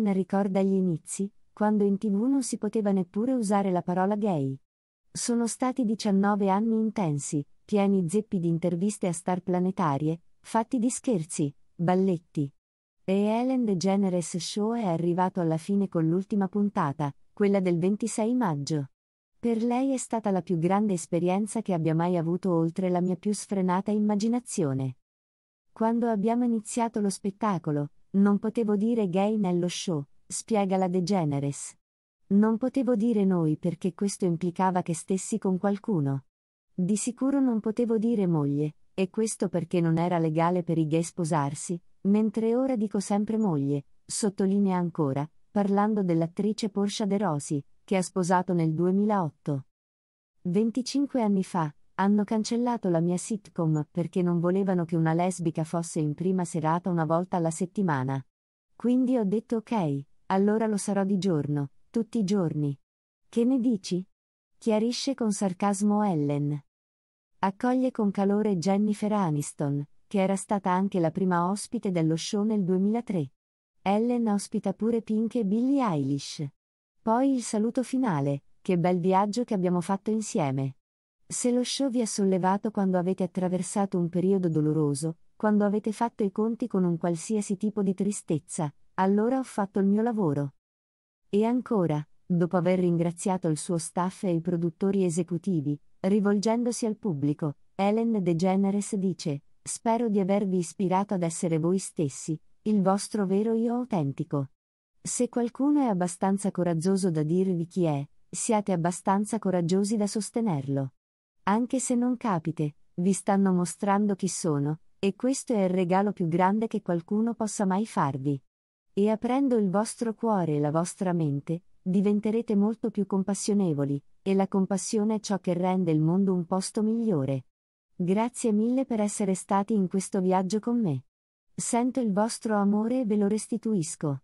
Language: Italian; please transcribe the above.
Carmen ricorda gli inizi, quando in tv non si poteva neppure usare la parola gay. Sono stati 19 anni intensi, pieni zeppi di interviste a star planetarie, fatti di scherzi, balletti. E Ellen DeGeneres Show è arrivato alla fine con l'ultima puntata, quella del 26 maggio. Per lei è stata la più grande esperienza che abbia mai avuto oltre la mia più sfrenata immaginazione. Quando abbiamo iniziato lo spettacolo, non potevo dire gay nello show, spiega la De Generes. Non potevo dire noi perché questo implicava che stessi con qualcuno. Di sicuro non potevo dire moglie, e questo perché non era legale per i gay sposarsi, mentre ora dico sempre moglie, sottolinea ancora, parlando dell'attrice Portia De Rosi, che ha sposato nel 2008. 25 anni fa, hanno cancellato la mia sitcom perché non volevano che una lesbica fosse in prima serata una volta alla settimana. Quindi ho detto ok, allora lo sarò di giorno, tutti i giorni. Che ne dici? Chiarisce con sarcasmo Ellen. Accoglie con calore Jennifer Aniston, che era stata anche la prima ospite dello show nel 2003. Ellen ospita pure Pink e Billie Eilish. Poi il saluto finale, che bel viaggio che abbiamo fatto insieme. Se lo show vi ha sollevato quando avete attraversato un periodo doloroso, quando avete fatto i conti con un qualsiasi tipo di tristezza, allora ho fatto il mio lavoro. E ancora, dopo aver ringraziato il suo staff e i produttori esecutivi, rivolgendosi al pubblico, Ellen DeGeneres dice: Spero di avervi ispirato ad essere voi stessi, il vostro vero io autentico. Se qualcuno è abbastanza coraggioso da dirvi chi è, siate abbastanza coraggiosi da sostenerlo. Anche se non capite, vi stanno mostrando chi sono, e questo è il regalo più grande che qualcuno possa mai farvi. E aprendo il vostro cuore e la vostra mente, diventerete molto più compassionevoli, e la compassione è ciò che rende il mondo un posto migliore. Grazie mille per essere stati in questo viaggio con me. Sento il vostro amore e ve lo restituisco.